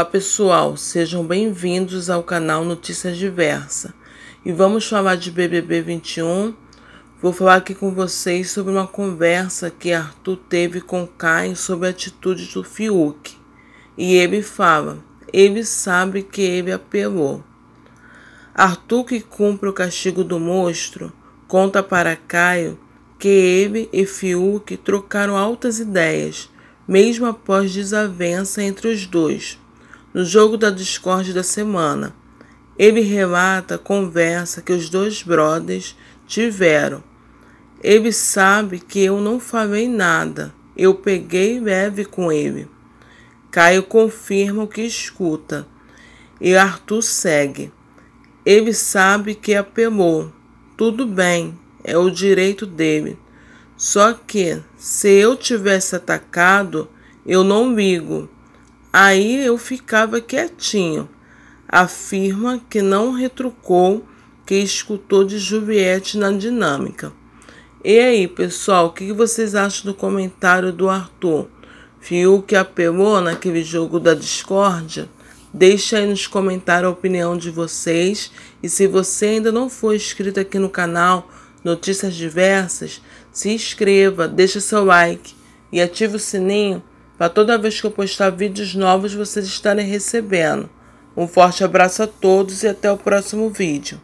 Olá pessoal, sejam bem-vindos ao canal Notícias Diversa e vamos falar de BBB 21. Vou falar aqui com vocês sobre uma conversa que Arthur teve com Caio sobre a atitude do Fiuk. E ele fala, ele sabe que ele apelou. Arthur, que cumpre o castigo do monstro, conta para Caio que ele e Fiuk trocaram altas ideias, mesmo após desavença entre os dois. No jogo da discórdia da semana, ele relata a conversa que os dois brothers tiveram. Ele sabe que eu não falei nada, eu peguei leve com ele. Caio confirma o que escuta e Arthur segue. Ele sabe que apelou. Tudo bem, é o direito dele. Só que, se eu tivesse atacado, eu não ligo. Aí eu ficava quietinho. Afirma que não retrucou que escutou de Juliette na dinâmica. E aí, pessoal, o que vocês acham do comentário do Arthur? fiu que apelou naquele jogo da discórdia? Deixa aí nos comentários a opinião de vocês. E se você ainda não foi inscrito aqui no canal Notícias Diversas, se inscreva, deixa seu like e ative o sininho para toda vez que eu postar vídeos novos vocês estarem recebendo. Um forte abraço a todos e até o próximo vídeo.